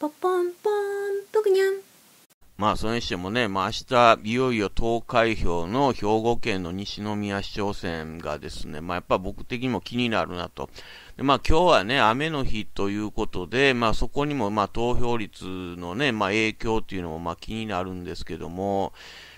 ポポンポンまあそれにしてもね、まあ明日いよいよ投開票の兵庫県の西宮市長選がですね、まあやっぱ僕的にも気になるなと。まあ今日はね、雨の日ということで、まあそこにもまあ投票率のね、まあ影響っていうのもまあ気になるんですけども、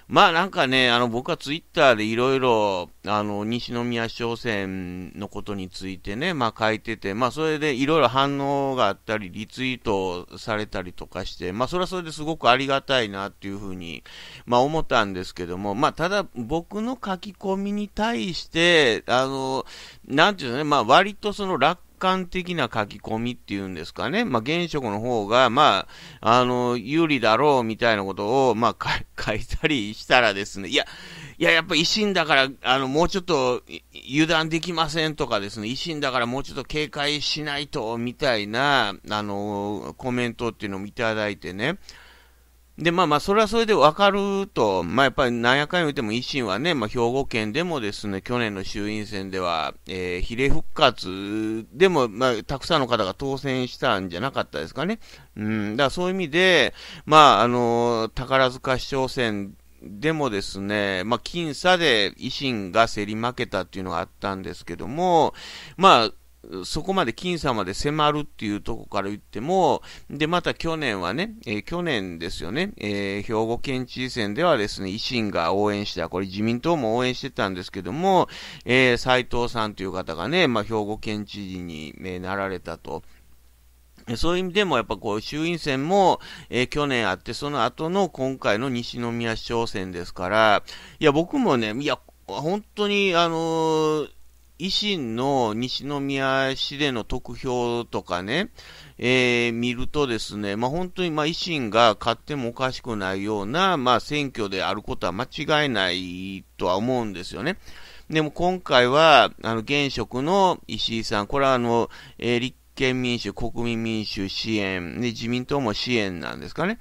まあなんかね、あの僕はツイッターでいろいろ、あの、西宮商船のことについてね、まあ書いてて、まあそれでいろいろ反応があったり、リツイートされたりとかして、まあそれはそれですごくありがたいなっていうふうに、まあ思ったんですけども、まあただ僕の書き込みに対して、あの、なんていうのね、まあ、割とその楽観的な書き込みっていうんですかね、まあ、現職の方が、まあ、あの、有利だろうみたいなことを、まあ、書いたりしたらですね、いや、いや、やっぱ維新だから、あの、もうちょっと油断できませんとかですね、維新だからもうちょっと警戒しないと、みたいな、あの、コメントっていうのをいただいてね、で、まあまあ、それはそれでわかると、まあやっぱりなんやかん言っても維新はね、まあ兵庫県でもですね、去年の衆院選では、えー、比例復活でも、まあ、たくさんの方が当選したんじゃなかったですかね。うん、だからそういう意味で、まあ、あの、宝塚市長選でもですね、まあ、僅差で維新が競り負けたっていうのがあったんですけども、まあ、そこまで僅差まで迫るっていうとこから言っても、で、また去年はね、えー、去年ですよね、えー、兵庫県知事選ではですね、維新が応援した、これ自民党も応援してたんですけども、えー、斉藤さんという方がね、まあ、兵庫県知事に、えなられたと。そういう意味でも、やっぱこう、衆院選も、えー、去年あって、その後の今回の西宮市長選ですから、いや、僕もね、いや、本当に、あのー維新の西宮市での得票とかね、えー、見るとですね、まあ、本当にま維新が勝ってもおかしくないような、まあ、選挙であることは間違いないとは思うんですよね。でも今回は、あの、現職の石井さん、これはあの、えー、立憲民主、国民民主支援、で、自民党も支援なんですかね。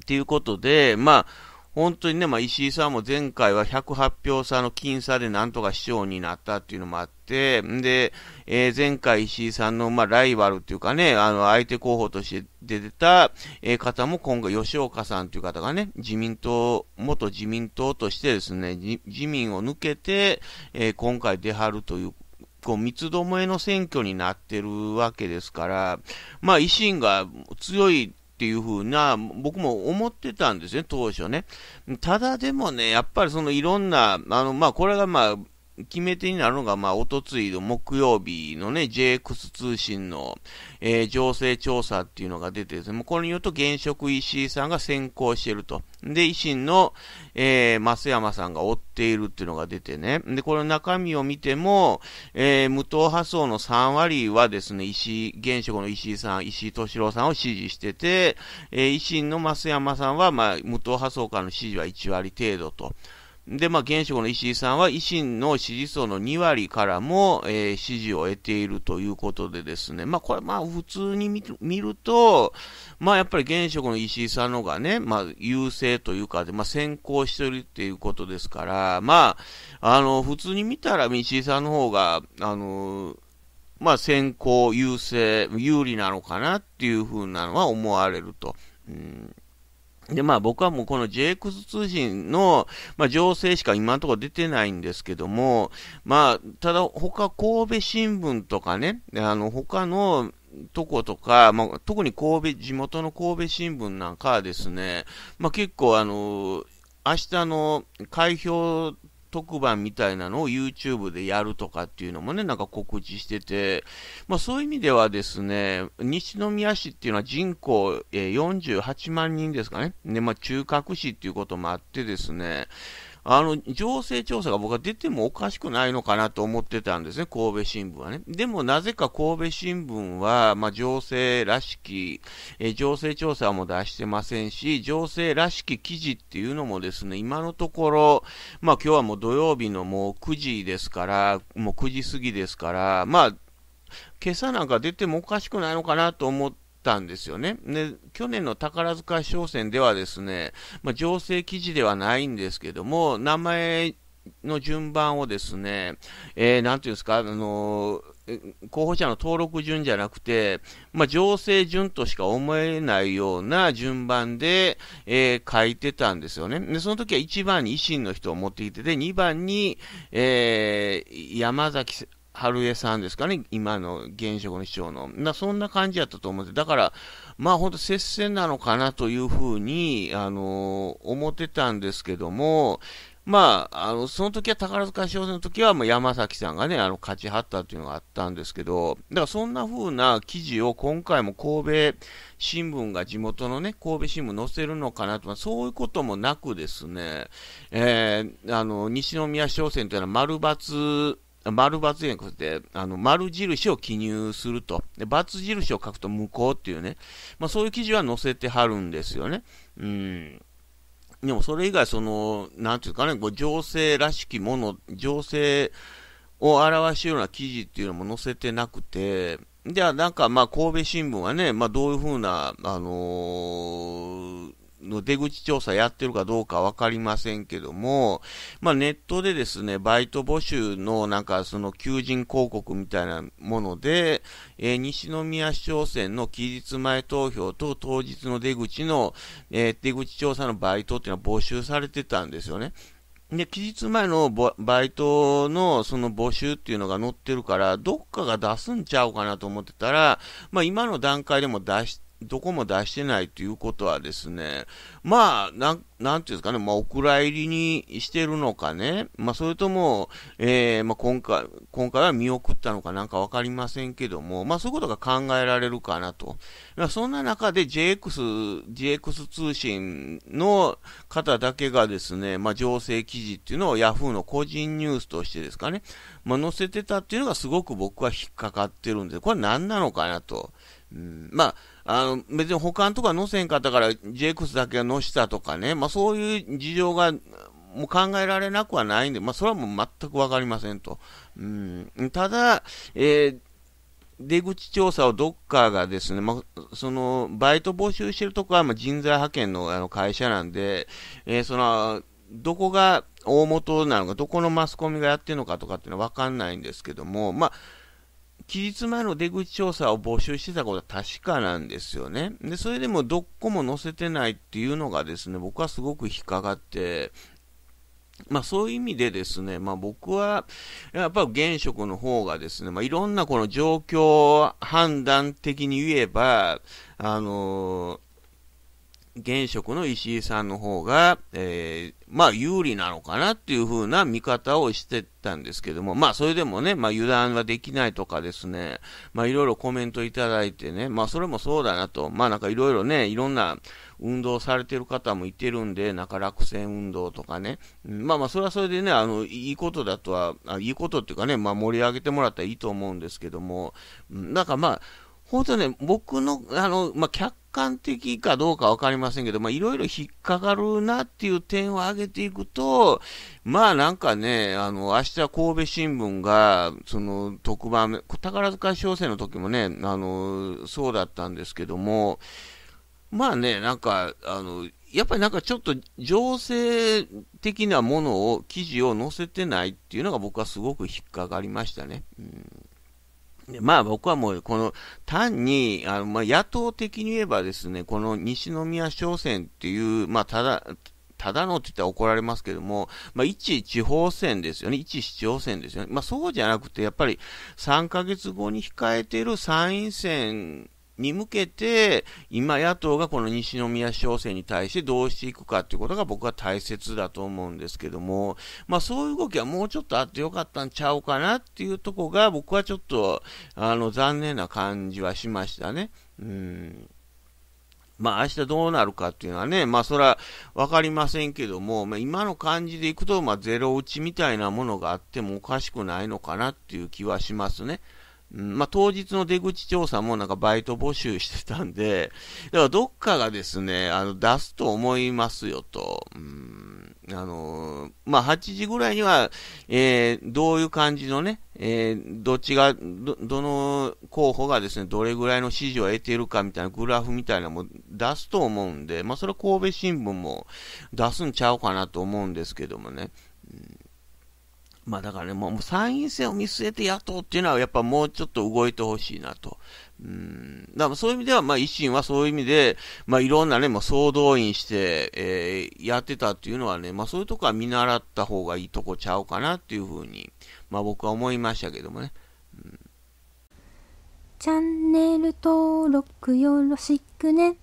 っていうことで、まあ、本当にね、まあ、石井さんも前回は108票差の僅差でなんとか市長になったっていうのもあって、んで、えー、前回石井さんの、まあ、ライバルっていうかね、あの、相手候補として出てた、え方も今回吉岡さんという方がね、自民党、元自民党としてですね、自民を抜けて、えー、今回出張るというこう、三つどもえの選挙になってるわけですから、まあ、維新が強いっていうふうな、僕も思ってたんですね、当初ね。ただでもね、やっぱりそのいろんな、あの、まあ、これがまあ、決め手になるのが、まあ、おとついの木曜日のね、JX 通信の、えー、情勢調査っていうのが出てですね、もうこれによると現職石井さんが先行していると。で、維新の、えー、増山さんが追っているっていうのが出てね。で、この中身を見ても、えー、無党派層の3割はですね、石井、現職の石井さん、石井敏郎さんを支持してて、えー、維新の増山さんは、まあ、無党派層からの支持は1割程度と。で、まあ、現職の石井さんは維新の支持層の2割からも、えー、支持を得ているということでですね、まあ、これ、まあ、普通に見ると、まあ、やっぱり現職の石井さんのがね、まあ、優勢というか、まあ、先行しているっていうことですから、まあ、あの、普通に見たら、石井さんの方が、あの、まあ、先行、優勢、有利なのかなっていうふうなのは思われると。うんで、まあ僕はもうこの JX 通信の、まあ、情勢しか今のところ出てないんですけども、まあ、ただ他神戸新聞とかね、あの他のとことか、まあ、特に神戸、地元の神戸新聞なんかはですね、まあ結構あの、明日の開票特番みたいなのを YouTube でやるとかっていうのもね、なんか告知してて、まあそういう意味ではですね、西宮市っていうのは人口48万人ですかね。で、まあ中核市っていうこともあってですね、あの情勢調査が僕は出てもおかしくないのかなと思ってたんですね、神戸新聞はね。でもなぜか神戸新聞は、まあ、情勢らしき、え情勢調査も出してませんし、情勢らしき記事っていうのもですね、今のところ、まあ今日はもう土曜日のもう9時ですから、もう9時過ぎですから、まあ今朝なんか出てもおかしくないのかなと思ってたんですよね。で去年の宝塚商戦ではですね、まあ、情勢記事ではないんですけども、名前の順番をですね、えー、ていうんですか、あのー、候補者の登録順じゃなくて、まあ、情勢順としか思えないような順番で、えー、書いてたんですよね。で、その時は1番に維新の人を持ってきてて、2番に、えー、山崎春江さんですかね、今の現職の市長の。そんな感じやったと思って、だから、まあ本当接戦なのかなというふうに、あのー、思ってたんですけども、まあ、あの、その時は宝塚商戦の時は、まあ、山崎さんがね、あの、勝ち張ったっていうのがあったんですけど、だからそんな風な記事を今回も神戸新聞が地元のね、神戸新聞載せるのかなと、まあ、そういうこともなくですね、えー、あの、西宮商戦というのは丸抜丸×円こうやって、あの、丸印を記入すると。で、×印を書くと無効っていうね。まあ、そういう記事は載せてはるんですよね。うん。でもそれ以外、その、なんていうかね、こう情勢らしきもの、情勢を表すような記事っていうのも載せてなくて、では、なんか、まあ、神戸新聞はね、まあ、どういうふうな、あのーの出口調査やってるかどうかわかりませんけども、まあ、ネットでですね、バイト募集のなんかその求人広告みたいなもので、えー、西宮市長選の期日前投票と当日の出口の、えー、出口調査のバイトっていうのは募集されてたんですよね。で、期日前のバイトのその募集っていうのが載ってるから、どっかが出すんちゃうかなと思ってたら、まあ今の段階でも出して、どこも出してないということはですね、まあ、なん、なんていうんですかね、まあ、お蔵入りにしてるのかね、まあ、それとも、えー、まあ、今回、今回は見送ったのかなんかわかりませんけども、まあ、そういうことが考えられるかなと。そんな中で JX、JX 通信の方だけがですね、まあ、情勢記事っていうのを Yahoo の個人ニュースとしてですかね、まあ、載せてたっていうのがすごく僕は引っかかってるんで、これ何なのかなと。まあ、あの、別に保管とか載せんかったから JX だけは載したとかね、まあそういう事情がもう考えられなくはないんで、まあそれはもう全くわかりませんと。うん、ただ、えー、出口調査をどっかがですね、まあ、そのバイト募集してるとこはまあ人材派遣のあの会社なんで、えー、そのどこが大元なのか、どこのマスコミがやってるのかとかっていうのは分かんないんですけども、まあ期日前の出口調査を募集してたことは確かなんですよね。で、それでもどこも載せてないっていうのがですね、僕はすごく引っかかって、まあそういう意味でですね、まあ僕は、やっぱ現職の方がですね、まあいろんなこの状況判断的に言えば、あのー現職の石井さんの方が、えー、まあ、有利なのかなっていうふうな見方をしてたんですけども、まあ、それでもね、まあ、油断はできないとかですね、まあ、いろいろコメントいただいてね、まあ、それもそうだなと、まあ、なんかいろいろね、いろんな運動されてる方もいてるんで、なんか落選運動とかね、まあまあ、それはそれでね、あの、いいことだとは、あいいことっていうかね、まあ、盛り上げてもらったらいいと思うんですけども、なんかまあ、本当ね、僕の、あの、まあ、客観的かどうかわかりませんけど、ま、いろいろ引っかかるなっていう点を挙げていくと、まあ、なんかね、あの、明日神戸新聞が、その、特番、宝塚小生の時もね、あの、そうだったんですけども、まあね、なんか、あの、やっぱりなんかちょっと情勢的なものを、記事を載せてないっていうのが僕はすごく引っかかりましたね。うんまあ僕はもう、この単に、あのまあ野党的に言えばですね、この西宮商船っていう、まあただ、ただのって言ったら怒られますけども、まあ、一地方選ですよね、一市長選ですよね、まあ、そうじゃなくて、やっぱり3ヶ月後に控えている参院選に向けて、今野党がこの西宮市長に対してどうしていくかということが僕は大切だと思うんですけども、まあそういう動きはもうちょっとあってよかったんちゃうかなっていうとこが僕はちょっと、あの、残念な感じはしましたね。うん。まあ明日どうなるかっていうのはね、まあそれは分かりませんけども、まあ、今の感じでいくと、まあゼロ打ちみたいなものがあってもおかしくないのかなっていう気はしますね。まあ、当日の出口調査もなんかバイト募集してたんで、だからどっかがですね、あの出すと思いますよと。うんあのー、まあ、8時ぐらいには、えー、どういう感じのね、えー、どっちがど、どの候補がですね、どれぐらいの支持を得ているかみたいなグラフみたいなのも出すと思うんで、まあ、それは神戸新聞も出すんちゃうかなと思うんですけどもね。まあだからね、もう参院選を見据えて野党っていうのはやっぱもうちょっと動いてほしいなと。うん。だからそういう意味では、まあ維新はそういう意味で、まあいろんなね、もう総動員して、えー、やってたっていうのはね、まあそういうとこは見習った方がいいとこちゃうかなっていうふうに、まあ僕は思いましたけどもね。うん、チャンネル登録よろしくね。